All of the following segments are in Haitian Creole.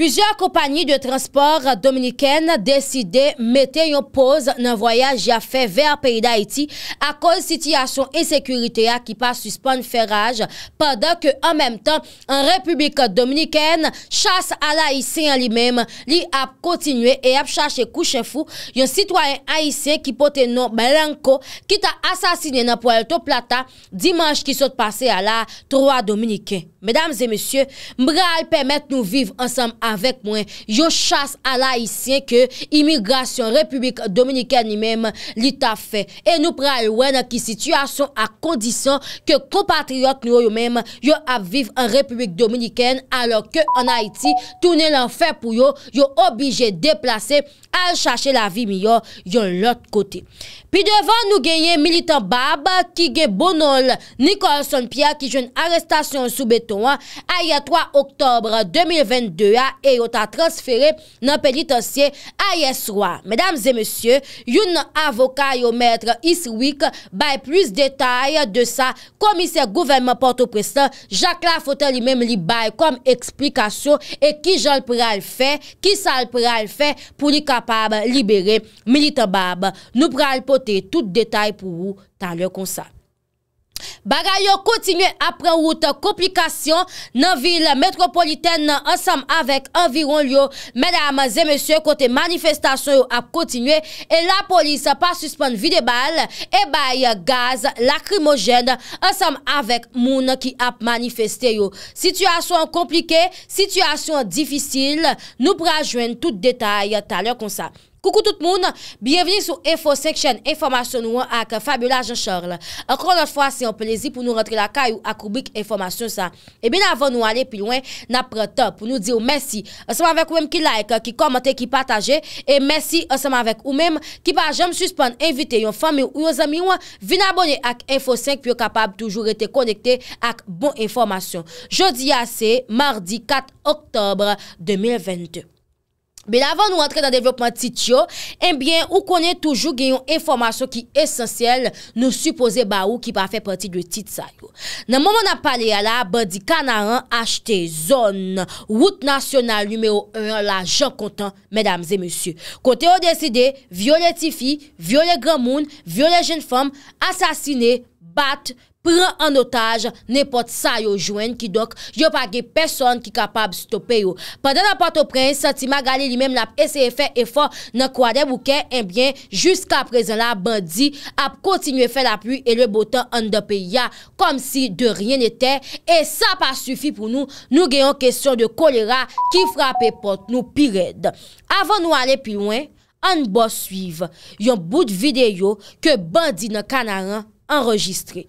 Plüzyor kompanyi de transport dominiken deside mette yon poz nan voyaj ya fe ver peyi d'Haïti akol sityasyon e sekurite ya ki pa suspon feraj padan ke an mem tan an republikan dominiken chas ala Aïsien li mem li ap kontinue e ap chache kouchefou yon sitwayen Aïsien ki pote non malanko ki ta asasine nan poel to plata dimanj ki sot pase ala 3 dominiken. Mesdames et messieurs, mbre al permette nou vive ansam avèk mwen, yo chas al haïtien ke imigrasyon republik dominikèn ni mèm lita fè. E nou pral wè nan ki situasyon ak kondisyon ke kompatriot nou yo mèm yo ap vive an republik dominikèn, alò ke an Haïti, toune lan fè pou yo, yo obije deplase al chache la vi mi yo yon lot kote. Pi devan nou genye militant bab ki gen Bonol Nikolson Pia ki jwen arrestasyon soubeto. a ye 3 oktobre 2022 a e yota transfere nan pelitansye a ye swa. Medams e monsye, yon avoka yo mètre is wik bay plus detay de sa komise gouverment porto prestan, jak la fote li mèm li bay kom eksplikasyon e ki jol pral fe, ki sal pral fe pou li kapab libere milite bab. Nou pral pote tout detay pou wou tan lè konsan. Bagay yo kontinye ap pren wout komplikasyon nan vil metropoliten nan ansam avek anviron yo. Medama zemesye kote manifestasyon yo ap kontinye e la polis pa suspon videbal e bay gaz lakrimogen ansam avek moun ki ap manifesteyo. Sityasyon komplike, sityasyon difisil nou prajwen tout detay taler konsa. Koukou tout moun, bienveni sou Info 5 chen, informasyon ou an ak Fabiola Jean-Charles. Ankon not fwa, se yon plezi pou nou rentre la kay eh ou ak Rubik Informasyon sa. E bine avon nou ale pilouen, napre top pou nou di ou mersi. Anseman vek ou men ki like, ki komente, ki pataje. E mersi anseman vek ou men ki pa jom suspande, invite yon fami ou yon zami ou an, vin abone ak Info 5 pou yo kapab toujou rete konekte ak bon informasyon. Jodi a se, mardi 4 oktobre 2022. Ben avan nou antre nan devlopman tit yo, enbyen eh ou konen toujou genyon enformasyon ki esensyel nou supose ba ou ki pa fe parti de tit sa yo. Nan moun moun ap pale ya la, bandi kana an achte zon, wout nasyonal numeo 1 la jankontan, medamze monsye. Kote ou deside, viole tifi, viole gramoun, viole jen fom, asasine, bat, pati. Pren an otaj, ne pot sa yo jwen ki dok, yo pa ge peson ki kapab stope yo. Padè nan patopren, satima gale li menm la pe se e fe e fon nan kwa de bouke, enbyen, eh jysk aprezen la, bandi ap kontinwe fe la plu e le botan an dope ya, kom si de rien ne te, e sa pa sufi pou nou, nou genyon kesyon de kolera ki frape pot nou pi red. Avan nou ale pi lwen, an bo suiv yon bout videyo ke bandi nan kanaran enregistre.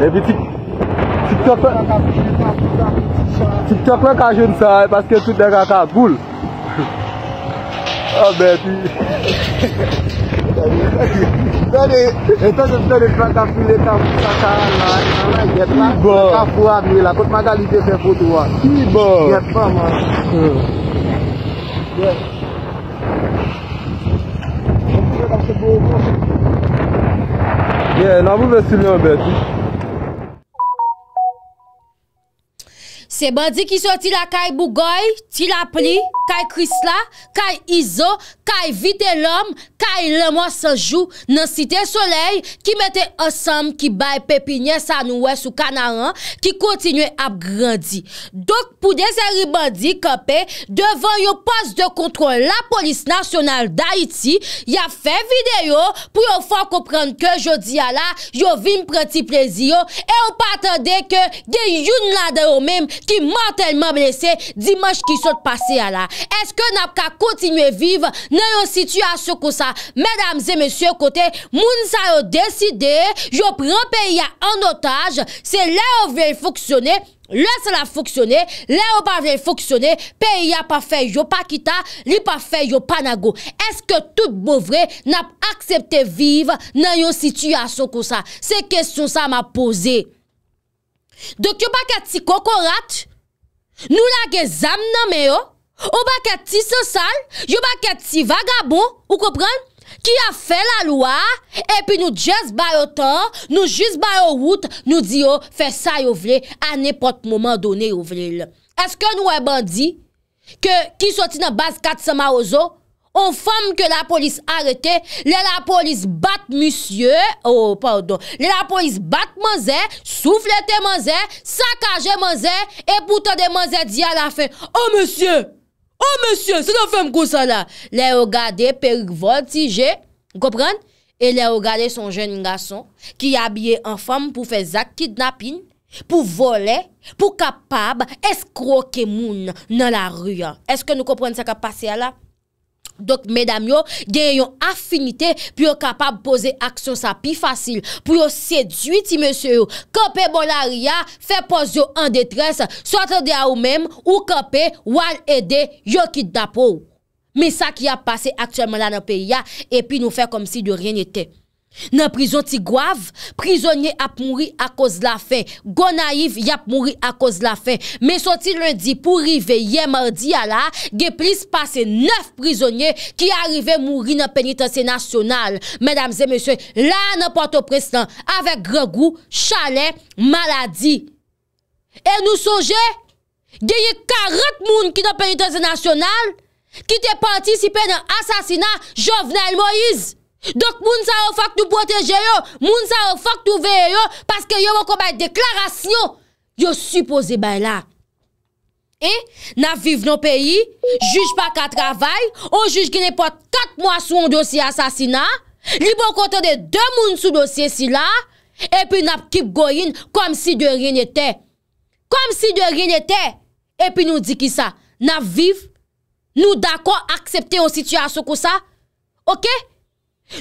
Epi ti kte kwen Ti kte kwen kwa joun sa E paske tout den kaka koul Oh beti E ton joun se de kwa kaka koul E tan kwa kaka koul E tan kwa kaka koul E tan kwa kaka koul E tan kwa kaka koul E nan mou mwen silyon beti Se bandi ki sou ti la kay bugoy, ti la pli, kay krisla, kay izo, kay vite lom, kay lomo sajou, nan site soley, ki mete osam, ki bay pepinyen sa nouwe sou kanaran, ki kontinwe ap grandi. Dok pou de se ribandi kapè, devan yo pos de kontrol la polis nasyonal da iti, ya fe video pou yo fwa komprenn ke jodi ya la, yo vim pre ti plezi yo, e yo patande ke gen yon lade yo menm, ki mantelman blese, dimanj ki sot pase a la. Eske nap ka kontinue vive, nan yon situasyon kon sa? Medamze, monsye, kote, moun sa yo deside, yo pran periya an otaj, se leo vre foksyone, le se la foksyone, leo pa vre foksyone, periya pa fe yo pa kita, li pa fe yo pa nago. Eske tout bovre, nap aksepte vive, nan yon situasyon kon sa? Se kesyon sa ma pose? Dèk yo bakè ti kokorat, nou lage zam namè yo, yo bakè ti sosal, yo bakè ti vagabo, ou kopren, ki a fè la lwa, epi nou jès bè yo tan, nou jès bè yo wout, nou di yo fè sa yo vle, an nepot mouman donè yo vle lè. Eske nou e bandi ki soti nan bas kat seman ozo? Ou femme ke la polis arete, le la polis bat monsie, ou oh, pardon, le la polis bat monsie, souflete monsie, sakaje monsie, e poutade monsie di a la fe, ou oh, monsie, ou oh, monsie, se la fem kousa la, le yo gade perik voltije, ou kopren, e le yo gade son jen nga son, ki abye en femme pou fe zak kidnapin, pou vole, pou kapab eskroke moun nan la ruyan, eske nou kopren se ka pase a la? Dok medam yo gen yon affinite Pyo kapab pose aksyon sa pi fasil Pyo seduiti mese yo Kope bol ariya Fe pose yo an detres Sote de a ou mem ou kope Wal ede yo kit da pou Me sa ki a pase aktuelman la nan periya E pi nou fe kom si de rien ete Nan prizon ti gouav, prizonye ap mouri a koz la fe Gon naiv yap mouri a koz la fe Me soti lundi pou rive ye mardi ya la Ge plis pase neuf prizonye ki arive mouri nan penitensi nasyonal Medamze, meswe, la nan pote preslan Avek gregu, chale, maladi E nou soje, ge ye karet moun ki nan penitensi nasyonal Ki te panti sipe nan asasina Jovenel Moïse Dok moun sa ou fak nou poteje yo, moun sa ou fak nou veye yo, paske yo wakobay deklarasyon, yo suppose bay la. E, na viv nou peyi, juj pa ka travay, ou juj ki ne pote 4 moun sou an dosye asasina, li bon konten de 2 moun sou dosye si la, epi nap kip goyin kom si de rin ete. Kom si de rin ete. Epi nou di ki sa, na viv, nou dako aksepte ou situasyon ko sa, ok?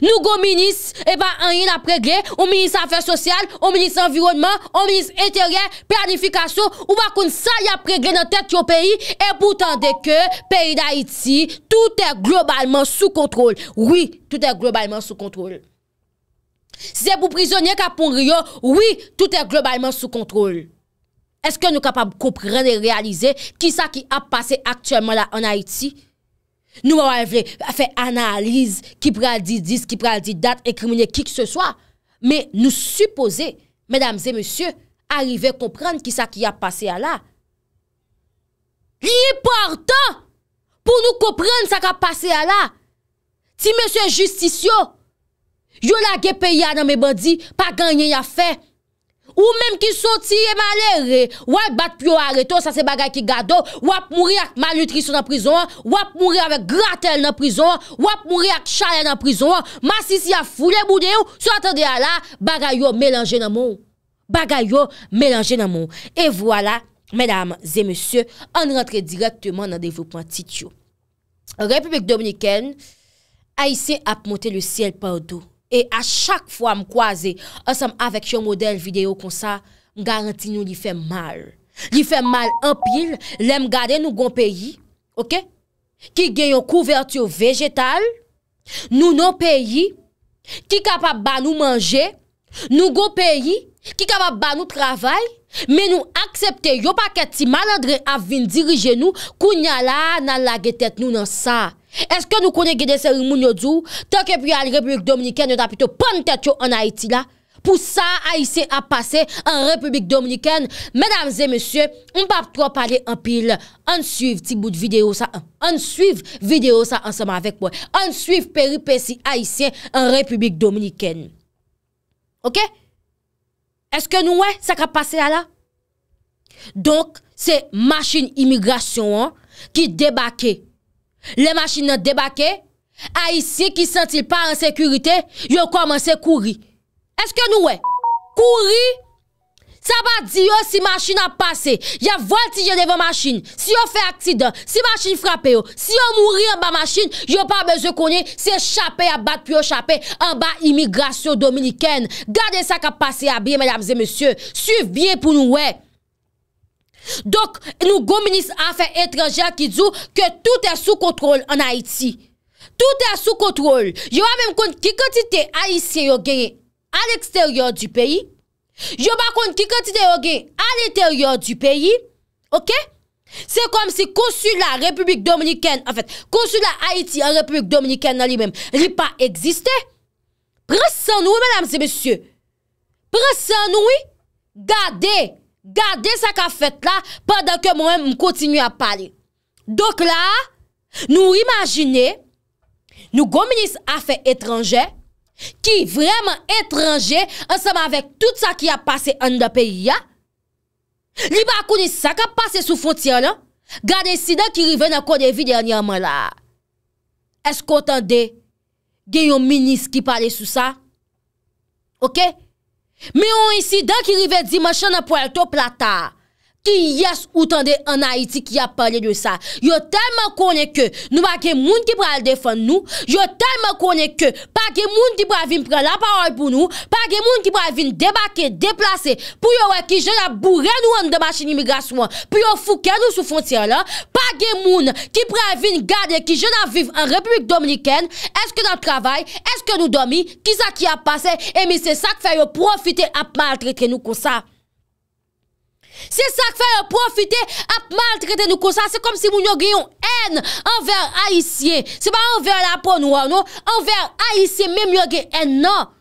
Nou goun minis, e ba an yon apregle, ou minis afers sosyal, ou minis environnement, ou minis eteryen, planifikasyon, ou bakoun sa yon apregle nan tek yon peyi, e boutan deke, peyi d'Haïti, tout è globalman sou kontrol. Oui, tout è globalman sou kontrol. Se zè pou prizonye kapon riyo, oui, tout è globalman sou kontrol. Eske nou kapab koupren de realize ki sa ki ap pase aktèlman la an Haïti? Nou wè wè wè fè analize ki pral di dis, ki pral di dat, ekrimine ki ki se swa. Mè nou suppose, mèdames et monsye, arrive komprende ki sa ki a pase a la. Li portan pou nou komprende sa ka pase a la. Ti monsye justisyo, yo lage pe ya nan mè bandi pa ganyen ya fè. Ou menm ki soti ye malere, wap bat pyo areto sa se bagay ki gado, wap mouri ak malnutrisyon nan prizon, wap mouri ak gratel nan prizon, wap mouri ak chalen nan prizon, masisi a foule mou deyo, sou atade a la, bagay yo melange nan moun. Bagay yo melange nan moun. E vwala, menam, zemesye, an rentre direktman nan devou.it yo. Republik Dominiken a isi ap monte le siel pa ou do. E a chak fwa m kwaze, ansem avek yon model video kon sa, m garanti nou li fe mal. Li fe mal anpil, lem gade nou gon peyi, ok? Ki gen yon kouvertyo vejetal, nou non peyi, ki kapap ba nou manje, nou gon peyi, ki kapap ba nou travay, men nou aksepte yon paket si malandre avin dirije nou, kounya la nan lagetet nou nan sa. Eske nou konen gede seri moun yo djou? Tonke pri al Republik Dominiken, nou da pito pon tet yo an Haiti la. Pou sa, Aisyen a pase an Republik Dominiken. Medamze, mesye, mbap tro pale an pil. An suiv ti bout videyo sa an. An suiv videyo sa an seman avek mwen. An suiv peripeci Aisyen an Republik Dominiken. Ok? Eske nou wey sa ka pase ala? Donk, se masin imigrasyon an ki debakek Le machin nan debake, a isi ki sentil pa an sekurite, yon komanse kouri. Eske nou we? Kouri? Sa ba di yo si machin an pase, ya volti gen evan machin. Si yo fe aktida, si machin frape yo, si yo mouri an ba machin, yo pa beze konye se chapè a bat pi yo chapè an ba imigrasyon dominiken. Gade sa ka pase a biye, menamze, mesye, suf biye pou nou we. Dok nou gominis a fe etre jakidzou ke tout e sou kontrol an Haiti. Tout e sou kontrol. Yo avèm kont ki kontite Haitien yo genye al eksteryor di peyi. Yo bakont ki kontite yo genye al eteryor di peyi. Ok? Se kom si konsula Republik Dominikèn, en fèt, konsula Haiti an Republik Dominikèn nan li mèm, li pa egziste. Presan nou ou menam se mesye? Presan nou ou? Gadey! Gade sa ka fet la padan ke mwen m kontinu a pali. Dok la, nou imajine, nou goun minis a fe etranje, ki vreman etranje ansama vek tout sa ki a pase an da peyi ya. Li ba akouni sa ka pase sou foti an lan, gade si dan ki rive nan kodevi danyanman la. Eskotande, gen yon minis ki pale sou sa. Ok? Me ou ensida ki li vet zimashan apou alto plata. Ki yes ou tande an Haiti ki ap pale de sa, yo telman konen ke nou pa gen moun ki pral defan nou, yo telman konen ke pa gen moun ki pral vin pral la parol pou nou, pa gen moun ki pral vin debake, deplase, pou yo wè ki jen ap bourre nou an demache n'imigrasyon, pou yo fouke nou sou fontien la, pa gen moun ki pral vin gade ki jen ap vive an republik dominiken, eske nan travay, eske nou domi, ki sa ki ap pase, e mi se sak fè yo profite ap mal trete nou kon sa. Se sak fere profite ap maltrete nou konsa Se kom si moun yo ge yon en An ver a isye Se ba an ver la pon wano An ver a isye menm yo ge en nan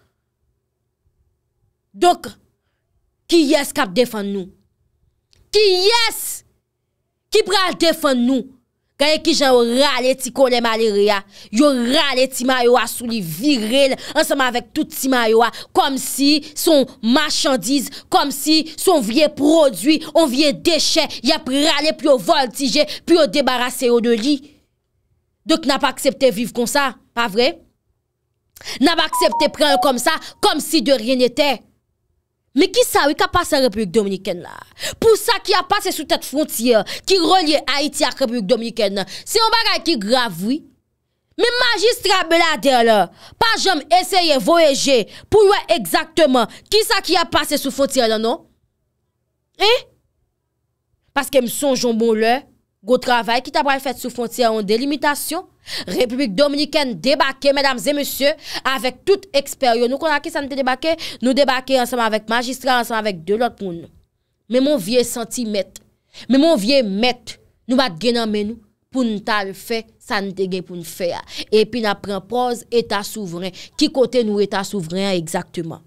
Dok Ki yes kap defan nou Ki yes Ki pral defan nou Kaye ki jan yo rale ti konen maleri ya, yo rale ti mayowa sou li viril, ansoman vek tout ti mayowa, kom si son machandiz, kom si son vie prodwi, on vie deshe, ya pri rale pi yo voltije, pi yo debarase yo de li. Dok na pa aksepte viv kon sa, pa vre? Na pa aksepte pren yo kom sa, kom si de rien ete. Me ki sa wik a pase Republik Dominiken la? Pou sa ki a pase sou tete frontier ki relye Haiti a Republik Dominiken la? Se yon bagay ki gravwi? Me magistra bela de la pa jom eseye voyeje pou wè exactement ki sa ki a pase sou frontier la, non? Eh? Paske msonjon bon lè? Go travay, ki ta pral fèt sou fontyè an delimitasyon, Republik Dominikèn debake, medam zè monsyè, avèk tout eksperyon nou kon akè san te debake, nou debake ansèman avèk magistran, ansèman avèk de lòt moun nou. Mè moun vie senti mèt, mè moun vie mèt, nou bat genan mè nou, pou nou tal fè, san te gen pou nou fè ya. Epi na primpòz, etat souverèn, ki kote nou etat souverèn, eksaktèman.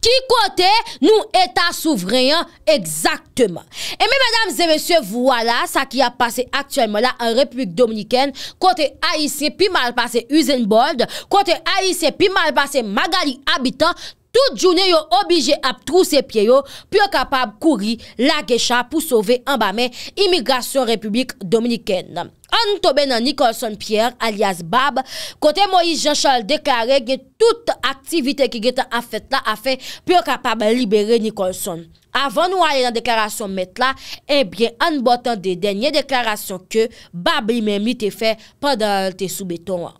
Qui côté Nous, états souverains, Exactement Et mesdames et messieurs Voilà ce qui a passé actuellement là En République dominicaine. Côté Haïtien, puis mal passé Usenbold, Bold Haïtien, puis puis mal passé Magali Habitant tout jounè yo obije ap trou se pye yo, pyo kapab kouri la gecha pou sove anbame imigrasyon republik dominiken. An tobe nan Nikolson Pierre alias Bab, kote Moïse Jean Charles dekare gen tout aktivite ki gen tan afet la afe pyo kapab libere Nikolson. Avan nou ale nan deklarasyon met la, e eh bie an botan de denye deklarasyon ke Bab ime mi te fe padal te soubetonwa.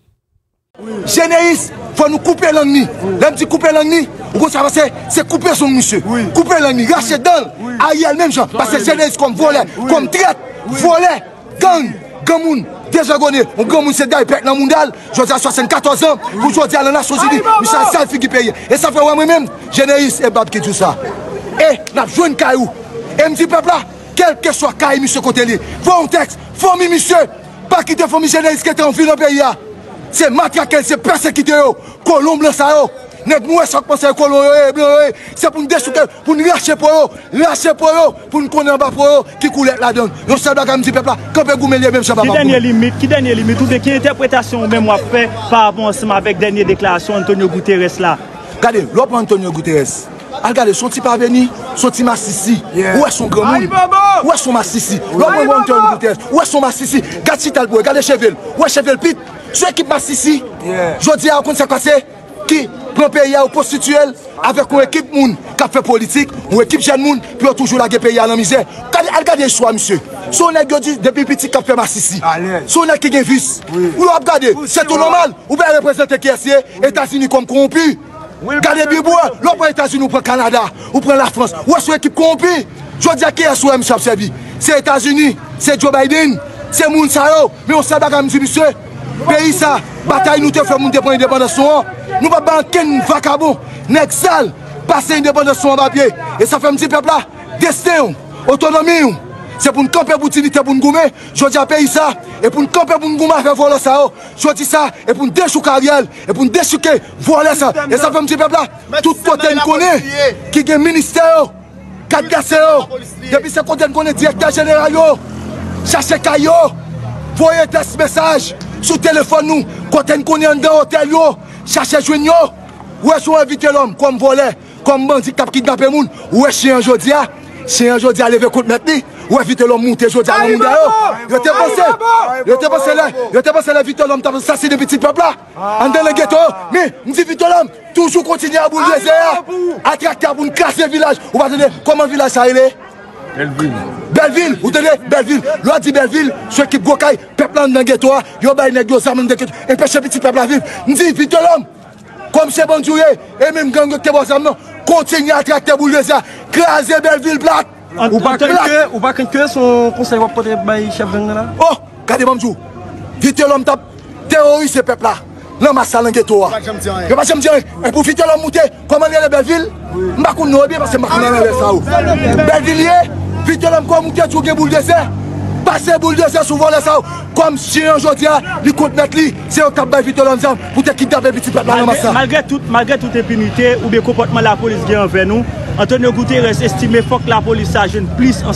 Jeneris, fwa nou koupe lan ni Lèm di koupe lan ni, ou kon sa basè Se koupe son monsye, koupe lan ni Rache dan, aye al mèm jan Pase Jeneris kom vole, kom tret Vole, gang, gamoun Deja gone, ou gamoun se day pek lan moun dal Jodi a 74 an, ou jodi al an a so zili Mwen chan sal fi ki peye E sa fwa wèm mèm, Jeneris e bab ki djousa E, nap jwen kayou E mdi pepla, kelke chwa kayi monsye kote li Fwa ou teks, fwa mi monsye Pakite fwa mi Jeneris ke te an vi nan peyi a Se matra kel, se persekite yo. Kolon blan sa yo. Net mou esak panse yo kolon yo. Se pou nou desukel, pou nou rache pou yo. Rache pou yo, pou nou konen ba pou yo. Ki kou let la don. Yo se blaga mzi pepla. Kou be goume liye be mse baban pou yo. Ki denye limit? Ki denye limit? Ou de ki interpretasyon ou mem wap fe pa avansman vek denye deklarasyon Antonio Guterres la? Gade, lop antonio Guterres. Al ah, gade, son ti parveni, son ti masisi. Ou e son gremouni? Ou e son masisi? Ou e son masisi? Gade si talboue, gade chevel. Sou ekip ma sisi, jodi a akonde se kwa se, ki pran peya ou postituel, avek ou ekip moun kap fe politik, ou ekip jen moun, pi yo toujou la ge peya nan mize. Kade al gade yon sou a, monsye. Sou nèk gyo di, debi biti kap fe ma sisi. Sou nèk gen vis. Ou ap gade, se tou normal, ou be reprezenten kye se, Etasini kom kompi. Kade bi bo, lopre Etasini ou pren Kanada, ou pren la Frans. Ou esou ekip kompi. Jodi a kiye sou a, monsye ap sebi. Se Etasini, se Joe Biden, se moun sa yo, me ou se baga monsye, monsye. Pe isa, bataye nou te fem moun depan yon depan de sou an, nou pa banken yon vakabon, nek zal, pase yon depan de sou an ba bie. E sa fe mdi pepla, deste yon, otonomi yon, se pou n'kampè boutini te pou n'goume, jodi a pe isa, e pou n'kampè pou n'gouma fe vwole sa yo, jodi sa, e pou n'dechou kariel, e pou n'dechou ke, vwole sa. E sa fe mdi pepla, tout kote yon kone, ki gen minister yo, katkase yo, depi se kote yon kone direktor general yo, chache kayo, voye test mesaj. Sou telefon nou, konten konye an den hotel yo, chache jwen yo. Ouè e sou an vitolom, konm vole, konm bandit tap kidnape moun. Ouè e chen an jodi a, chen an jodi a leve kout metni. Ouè e vitolom moun te jodi a nan moun dayo. Yo te pense, yo te pense la vitolom ta sa si de biti pepla. Ah! An den legeto yo, mi, mou di vitolom, toujou kontinye a bou lyeze ya. A trakte a bou n kase vilaj. Ou batene, konman vilaj sa ele? El bi moun. Belvil, bon ou tene, Belvil, lwa di Belvil, sou ekip Gokay, peplan denge to a, yo bay negyo zaman denge to, en peche piti peplan viv. Ndi, vitel om, kom se banjou ye, eme m gango tebo zaman, konti nye atrak te boulezea, kre aze Belvil, blak, blak, blak. Ou bak en ke, ou bak en ke, son konsey wapote bay cheb venga la? Oh, kade banjou, vitel om tap, terori se pepla, nan masan denge to a. E pou vitel om moute, kom anye de Belvil, mbakoun nou e bi, mbakoun anye de sa ou. Belvil ye, belvil ye. Vitelem kwa moun te tougen bouldese, pase bouldese souvan le sa ou. Kwa ms chen anjou diya, li kont met li, se yo kap bay vitelem zan pou te kidave biti pepla nan mas sa. Malgre tout, malgre tout epimite oube kompotman la polis gen an ven nou, an ton yo goute res estime fok la polis sa jen plis ansan.